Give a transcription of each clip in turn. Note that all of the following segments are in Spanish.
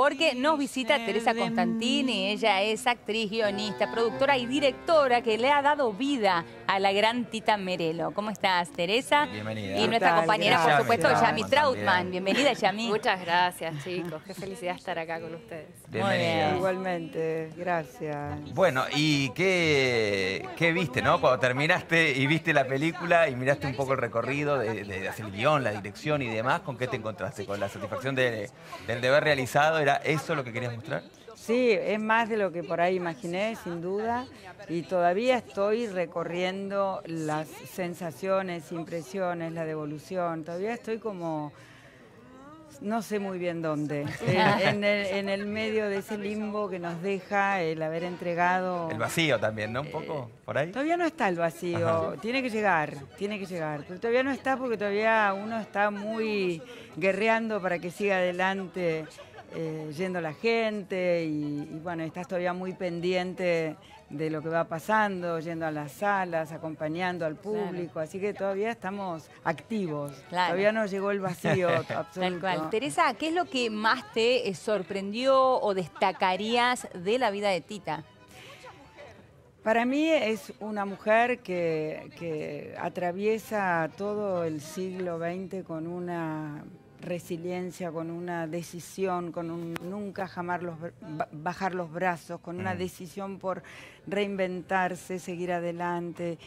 porque nos visita Teresa Constantini. Ella es actriz, guionista, productora y directora que le ha dado vida a la gran Tita Merelo. ¿Cómo estás, Teresa? Bienvenida. Y nuestra compañera, por supuesto, Yami, Bienvenida, Yami. Muchas gracias, chicos. Qué felicidad estar acá con ustedes. Muy bien. Igualmente, gracias. Bueno, ¿y qué, qué, viste, no? Cuando terminaste y viste la película y miraste un poco el recorrido, de, de hacer el guión, la dirección y demás, ¿con qué te encontraste? ¿Con la satisfacción del deber realizado? ¿Era eso lo que querías mostrar? Sí, es más de lo que por ahí imaginé, sin duda, y todavía estoy recorriendo las sensaciones, impresiones, la devolución, todavía estoy como, no sé muy bien dónde, en, el, medio de ese limbo que nos deja el haber entregado... El vacío también, ¿no? Un poco, eh, por ahí. Todavía no está el vacío, tiene que llegar, tiene que llegar, pero todavía no está porque todavía uno está muy guerreando para que siga adelante eh, yendo a la gente y, bueno, estás todavía muy pendiente de lo que va pasando, yendo a las salas, acompañando al público, así que todavía estamos activos, todavía no llegó el vacío absoluto. Teresa, ¿qué es lo que más te eh, sorprendió o destacarías de la vida de Tita? Para mí es una mujer que atraviesa todo el siglo XX con una resiliencia, con una decisión, con un nunca jamás los, bajar los brazos, con una mm. decisión por reinventarse, seguir adelante.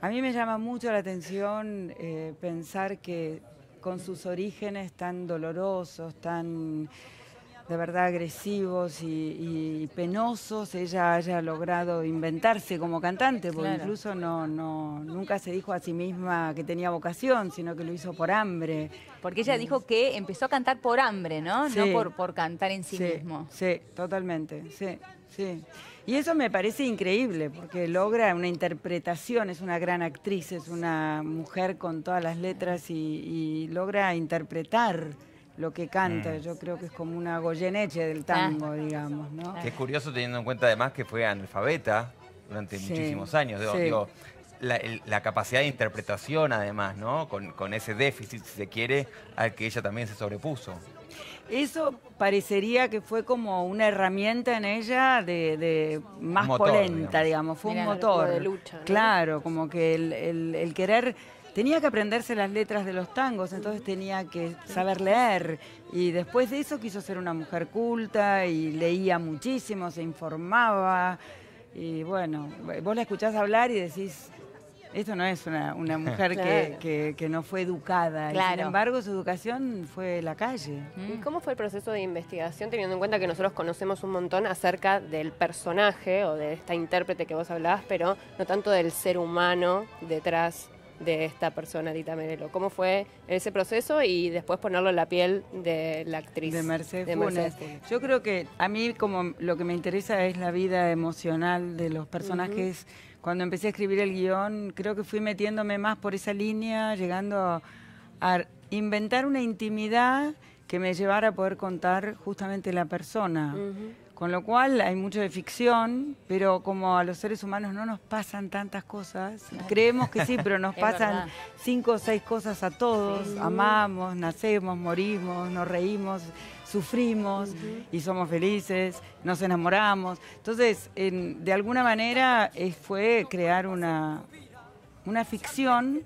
A mí me llama mucho la atención eh, pensar que con sus orígenes tan dolorosos, tan de verdad agresivos y, penosos, ella haya logrado inventarse como cantante, porque incluso no, no, nunca se dijo a sí misma que tenía vocación, sino que lo hizo por hambre. Porque ella dijo que empezó a cantar por hambre, ¿no? no por, por cantar en sí, misma. mismo. Sí, totalmente, sí, sí. Y eso me parece increíble, porque logra una interpretación, es una gran actriz, es una mujer con todas las letras y logra interpretar lo que canta. Mm. Yo creo que es como una goyeneche del ah. tango, digamos. ¿no? Que es curioso teniendo en cuenta además que fue analfabeta durante muchísimos años. Digo, la, capacidad de interpretación además, ¿no? Con, ese déficit, si se quiere, al que ella también se sobrepuso. Eso parecería que fue como una herramienta en ella de, más polenta, digamos. Fue un motor. De lucha, Claro, como que el querer tenía que aprenderse las letras de los tangos, entonces tenía que saber leer. Y después de eso quiso ser una mujer culta y leía muchísimo, se informaba. Y bueno, vos la escuchás hablar y decís, esto no es una, mujer que, no fue educada. Claro. sin embargo, su educación fue la calle. ¿Y cómo fue el proceso de investigación, teniendo en cuenta que nosotros conocemos un montón acerca del personaje o de esta intérprete que vos hablabas, pero no tanto del ser humano detrás de esta persona, Dita Merelo. ¿Cómo fue ese proceso y después ponerlo en la piel de la actriz? De Mercedes, Yo creo que a mí como lo que me interesa es la vida emocional de los personajes. Cuando empecé a escribir el guión, creo que fui metiéndome más por esa línea, llegando a inventar una intimidad que me llevara a poder contar justamente la persona. Con lo cual hay mucho de ficción, pero como a los seres humanos no nos pasan tantas cosas, creemos que sí, pero nos pasan cinco o seis cosas a todos. Amamos, nacemos, morimos, nos reímos, sufrimos y somos felices, nos enamoramos. Entonces, de alguna manera eh, fue crear una, una ficción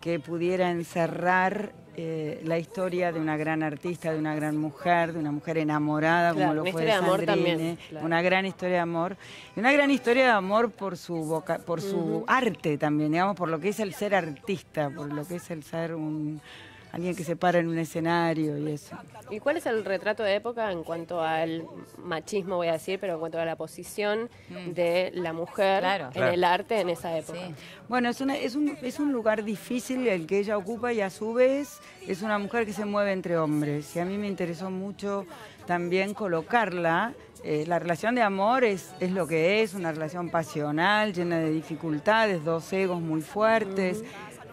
que pudiera encerrar eh, la historia de una gran artista, de una gran mujer, de una mujer enamorada, como lo fue de también, una gran historia de amor, y una gran historia de amor por su por su arte también, digamos, por lo que es el ser artista, por lo que es el ser un alguien que se para en un escenario y eso. ¿Y cuál es el retrato de época en cuanto al machismo, voy a decir, pero en cuanto a la posición mm. de la mujer en el arte en esa época? Bueno, es, una, es, un, es un lugar difícil el que ella ocupa y a su vez es una mujer que se mueve entre hombres. Y a mí me interesó mucho también colocarla. Eh, la relación de amor es, es, lo que es, una relación pasional, llena de dificultades, dos egos muy fuertes. Mm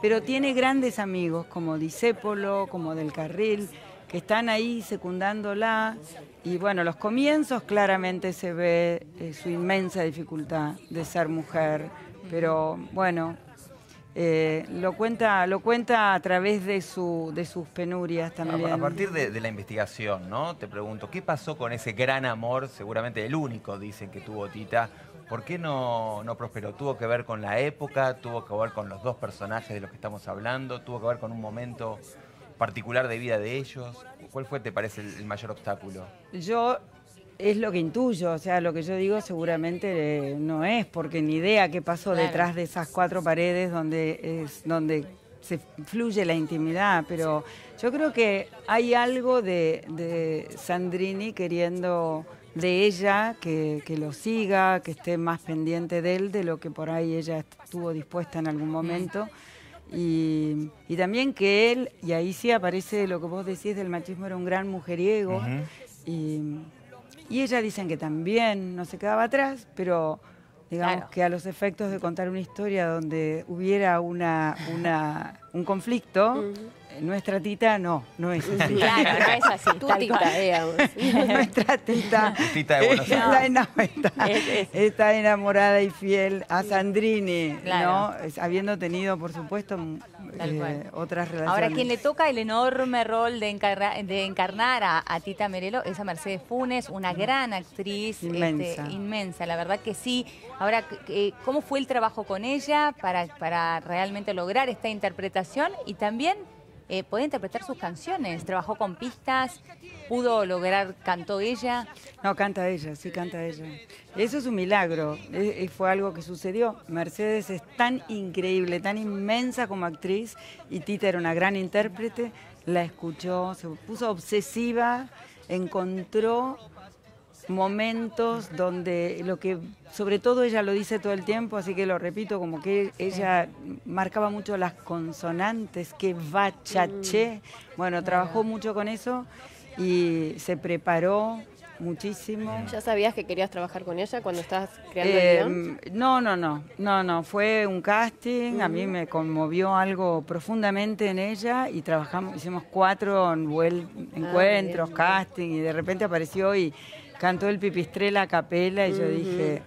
pero tiene grandes amigos como Disépolo, como Del Carril, que están ahí secundándola. Y bueno, los comienzos claramente se ve eh, su inmensa dificultad de ser mujer, pero bueno, eh, lo, cuenta, lo cuenta a través de, su, de sus penurias también. A, partir de, de, la investigación, ¿no? Te pregunto, ¿qué pasó con ese gran amor, seguramente el único, dicen que tuvo Tita, ¿Por qué no, prosperó? ¿Tuvo que ver con la época? ¿Tuvo que ver con los dos personajes de los que estamos hablando? ¿Tuvo que ver con un momento particular de vida de ellos? ¿Cuál fue, te parece, el, mayor obstáculo? Yo es lo que intuyo, o sea, lo que yo digo seguramente eh, no es, porque ni idea qué pasó detrás de esas cuatro paredes donde es donde se fluye la intimidad, pero yo creo que hay algo de Sandrini queriendo de ella, que, lo siga, que esté más pendiente de él, de lo que por ahí ella estuvo dispuesta en algún momento. Y, también que él, y ahí sí aparece lo que vos decís del machismo, era un gran mujeriego. y, ella dicen que también no se quedaba atrás, pero digamos que a los efectos de contar una historia donde hubiera una, un conflicto, nuestra tita no, no es así. Claro, no es así. Tu tita, digamos. Nuestra tita, tita de está, enamorada, está, enamorada y fiel a Sandrini, ¿no? Habiendo tenido, por supuesto, eh, otras relaciones. Ahora, quien le toca el enorme rol de, encarnar a, Tita Merelo es a Mercedes Funes, una gran actriz. Este, inmensa. inmensa, la verdad que sí. Ahora, ¿cómo fue el trabajo con ella para, para realmente lograr esta interpretación? Y también eh, interpretar sus canciones. Trabajó con pistas, pudo lograr, cantó ella. No, canta ella, sí canta ella. Eso es un milagro, e, fue algo que sucedió. Mercedes es tan increíble, tan inmensa como actriz y Tita era una gran intérprete, la escuchó, se puso obsesiva, encontró momentos donde lo que, sobre todo ella lo dice todo el tiempo, así que lo repito, como que ella marcaba mucho las consonantes, que va, mm. Bueno, trabajó mucho con eso y se preparó muchísimo. ¿Ya sabías que querías trabajar con ella cuando estabas creando el eh, mm, No, no, no, no, no, fue un casting, a mí mm. me conmovió algo profundamente en ella y trabajamos, hicimos cuatro ah, encuentros, casting y de repente apareció y cantó el pipistrela a capela y yo dije,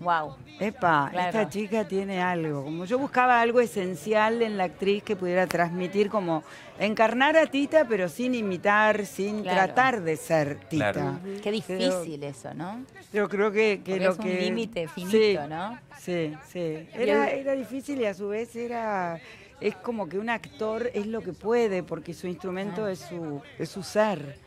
wow, epa, esta chica tiene algo. Como yo buscaba algo esencial en la actriz que pudiera transmitir como encarnar a Tita, pero sin imitar, sin tratar de ser Tita. Qué difícil eso, ¿no? Yo creo que, que lo es un que... límite finito, ¿no? Sí, sí. Era, era difícil y a su vez era es como que un actor es lo que puede, porque su instrumento ah. es, su, es su ser.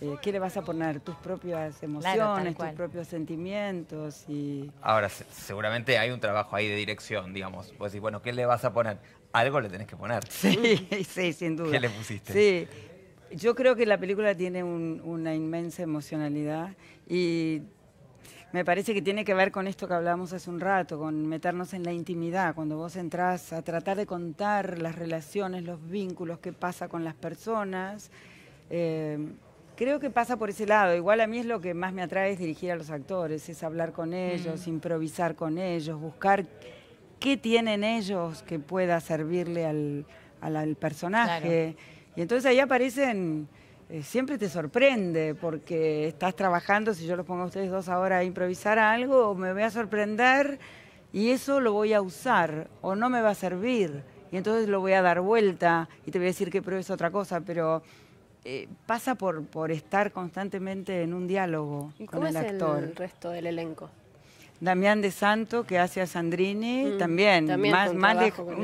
Eh, ¿Qué le vas a poner? Tus propias emociones, tus propios sentimientos. y Ahora, seguramente hay un trabajo ahí de dirección, digamos. pues decís, bueno, ¿qué le vas a poner? Algo le tenés que poner. Sí, sí, sin duda. ¿Qué le pusiste? Sí. Yo creo que la película tiene una inmensa emocionalidad y me parece que tiene que ver con esto que hablábamos hace un rato, con meternos en la intimidad, cuando vos entrás a tratar de contar las relaciones, los vínculos, que pasa con las personas. Eh, creo que pasa por ese lado. Igual a mí es lo que más me atrae es dirigir a los actores, es hablar con ellos, mm. improvisar con ellos, buscar qué tienen ellos que pueda servirle al, personaje. Y entonces ahí aparecen eh, siempre te sorprende porque estás trabajando, si yo los pongo a ustedes dos ahora a improvisar algo, me voy a sorprender y eso lo voy a usar o no me va a servir y entonces lo voy a dar vuelta y te voy a decir que pruebes otra cosa, pero eh, pasa por, por estar constantemente en un diálogo con el actor. el resto del elenco? Damián de Santo, que hace a Sandrini, mm, también, un,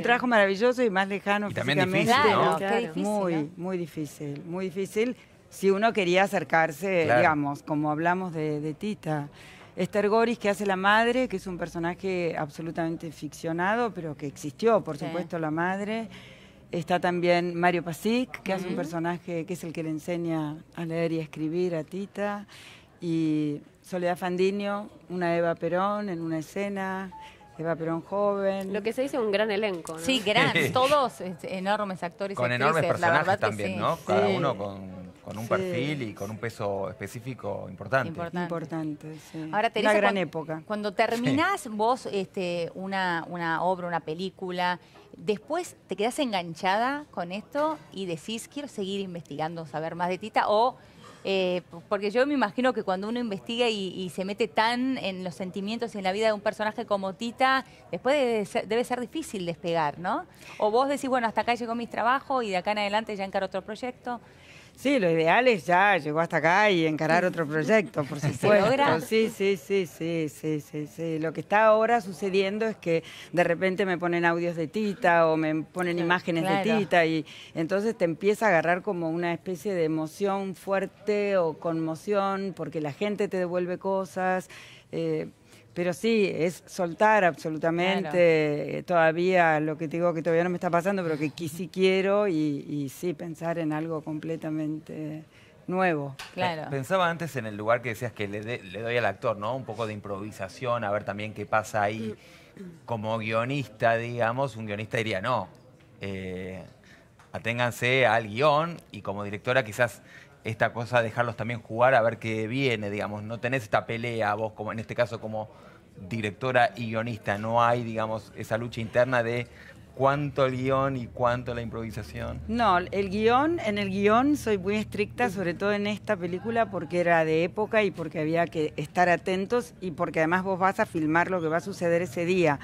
trabajo maravilloso y más lejano también muy, muy difícil, muy difícil si uno quería acercarse, digamos, como hablamos de, Tita. Esther Goris, que hace la madre, que es un personaje absolutamente ficcionado, pero que existió, por supuesto, la madre. Está también Mario Pasic, que hace un personaje que es el que le enseña a leer y escribir a Tita. Y Soledad Fandiño, una Eva Perón en una escena, Eva Perón joven. Lo que se dice un gran elenco, Sí, gran, todos enormes actores Con enormes personajes también, ¿no? Cada uno con, un perfil y con un peso específico importante. Importante, sí. Ahora, una gran época. Cuando terminás vos este, una, una obra, una película, después te quedás enganchada con esto y decís, quiero seguir investigando, saber más de Tita, o eh, porque yo me imagino que cuando uno investiga y, se mete tan en los sentimientos y en la vida de un personaje como Tita, después debe ser, debe ser, difícil despegar, ¿no? O vos decís, bueno, hasta acá llegó mi trabajo y de acá en adelante ya encaro otro proyecto. Sí, lo ideal es ya llegó hasta acá y encarar otro proyecto, por si supuesto. Sí, sí, sí, sí, sí, sí, sí. Lo que está ahora sucediendo es que de repente me ponen audios de Tita o me ponen imágenes de Tita y entonces te empieza a agarrar como una especie de emoción fuerte o conmoción porque la gente te devuelve cosas. Eh, pero sí, es soltar absolutamente eh, todavía lo que te digo que todavía no me está pasando, pero que sí quiero y, sí pensar en algo completamente nuevo. Pensaba antes en el lugar que decías que le, doy al actor, ¿no? Un poco de improvisación, a ver también qué pasa ahí. Como guionista, digamos, un guionista diría, no, eh, aténganse al guión y como directora quizás esta cosa dejarlos también jugar a ver qué viene, digamos, no tenés esta pelea vos, como en este caso como directora y guionista, no hay, digamos, esa lucha interna de cuánto el guión y cuánto la improvisación? No, el guión, en el guión soy muy estricta, sobre todo en esta película, porque era de época y porque había que estar atentos y porque además vos vas a filmar lo que va a suceder ese día.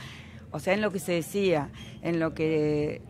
O sea, en lo que se decía, en lo que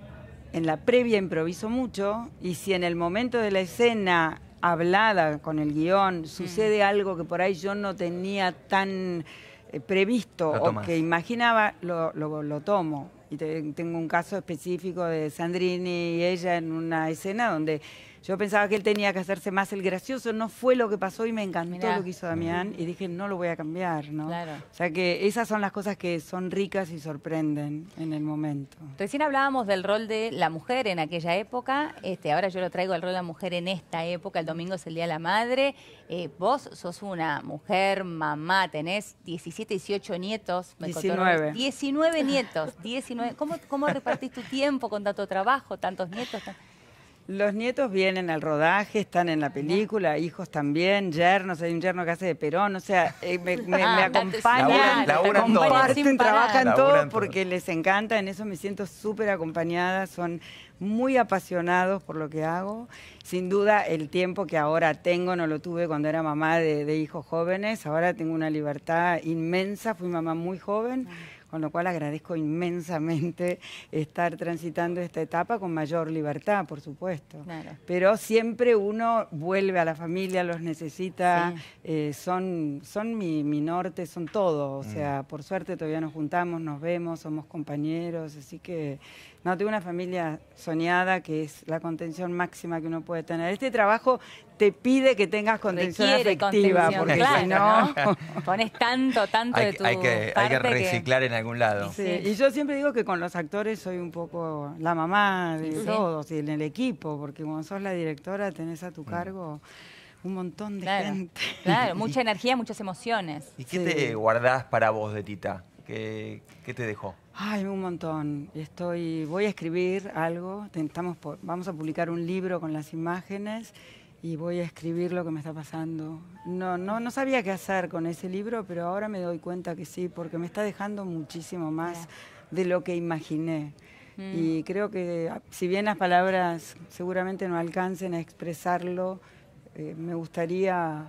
en la previa improviso mucho y si en el momento de la escena hablada con el guión, mm. sucede algo que por ahí yo no tenía tan eh, previsto o que imaginaba, lo, lo, tomo. Y tengo un caso específico de Sandrini y ella en una escena donde yo pensaba que él tenía que hacerse más el gracioso, no fue lo que pasó y me encantó lo que hizo Damián y dije, no lo voy a cambiar, ¿no? Claro. O sea que esas son las cosas que son ricas y sorprenden en el momento. Recién hablábamos del rol de la mujer en aquella época, este, ahora yo lo traigo al rol de la mujer en esta época, el domingo es el Día de la Madre, eh, vos sos una mujer, mamá, tenés 17, 18 nietos. Me 19. 19 nietos, 19. ¿Cómo, ¿Cómo repartís tu tiempo con tanto trabajo, tantos nietos? Los nietos vienen al rodaje, están en la película, hijos también, yernos, hay un yerno que hace de Perón, o sea, eh, me, me, me ah, acompañan, trabajan todo, porque les encanta, en eso me siento súper acompañada, son muy apasionados por lo que hago. Sin duda el tiempo que ahora tengo no lo tuve cuando era mamá de, hijos jóvenes, ahora tengo una libertad inmensa, fui mamá muy joven. Ah con lo cual agradezco inmensamente estar transitando esta etapa con mayor libertad, por supuesto. Pero siempre uno vuelve a la familia, los necesita, eh, son, son mi, mi, norte, son todo, o mm. sea, por suerte todavía nos juntamos, nos vemos, somos compañeros, así que no, tengo una familia soñada que es la contención máxima que uno puede tener. Este trabajo te pide que tengas contención Requiere porque no... Pones tanto, tanto de tu hay que, Hay que reciclar en algún lado. Y yo siempre digo que con los actores soy un poco la mamá de todos y en el equipo, porque cuando sos la directora tenés a tu mm. cargo un montón de gente. Claro, mucha energía, muchas emociones. ¿Y qué te guardás para vos de Tita? qué te dejó? Ay, un montón. Estoy, voy a escribir algo. vamos a publicar un libro con las imágenes y voy a escribir lo que me está pasando. No, no, no sabía qué hacer con ese libro, pero ahora me doy cuenta que sí, porque me está dejando muchísimo más de lo que imaginé. Mm. Y creo que ah, si bien las palabras seguramente no alcancen a expresarlo, eh, me gustaría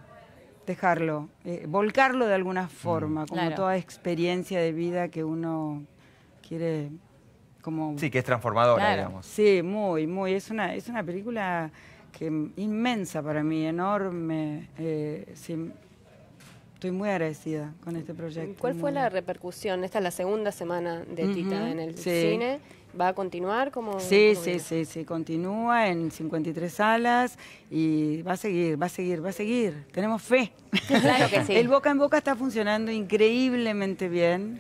dejarlo, eh, volcarlo de alguna forma, mm. como toda experiencia de vida que uno quiere como... Sí, que es transformadora, digamos. Sí, muy, muy. Es una, es una película que, inmensa para mí, enorme. Eh, estoy muy agradecida con este proyecto. ¿Cuál fue la repercusión? Esta es la segunda semana de Tita en el cine. ¿Va a continuar? como sí, sí, sí, sí, continúa en 53 salas y va a seguir, va a seguir, va a seguir. Tenemos fe. Claro que sí. El boca en boca está funcionando increíblemente bien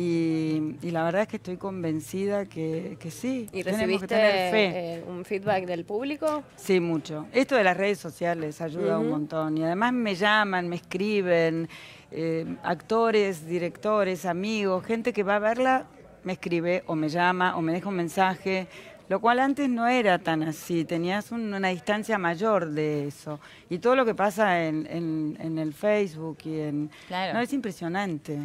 y, la verdad es que estoy convencida que, sí. ¿Y recibiste que tener fe. Eh, un feedback del público? Sí, mucho. Esto de las redes sociales ayuda un montón. Y además me llaman, me escriben, eh, actores, directores, amigos, gente que va a verla, me escribe o me llama o me deja un mensaje. Lo cual antes no era tan así, tenías una distancia mayor de eso. Y todo lo que pasa en, el Facebook y en... Claro. No, es impresionante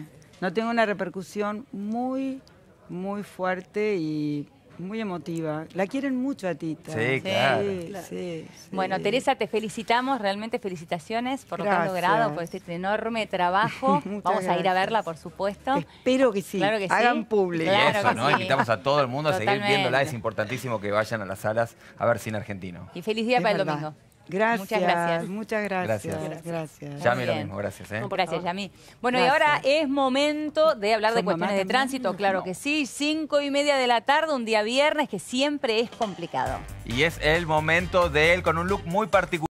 no tengo una repercusión muy, muy fuerte y muy emotiva. La quieren mucho a Tita. Sí, claro. Sí, bueno, Teresa, te felicitamos, realmente felicitaciones por lo que has logrado, por este enorme trabajo. Vamos a ir a verla, por supuesto. Espero que sí. Claro que Hagan público. Claro eso, ¿no? Invitamos a todo el mundo a seguir viéndola. Es importantísimo que vayan a las salas a ver cine argentino. Y feliz día para el domingo. Gracias, muchas gracias. Muchas gracias. Gracias. Yami lo mismo, gracias. ¿eh? gracias, Yami. Bueno, y ahora es momento de hablar de cuestiones de tránsito, claro que sí. Cinco y media de la tarde, un día viernes que siempre es complicado. Y es el momento de él con un look muy particular.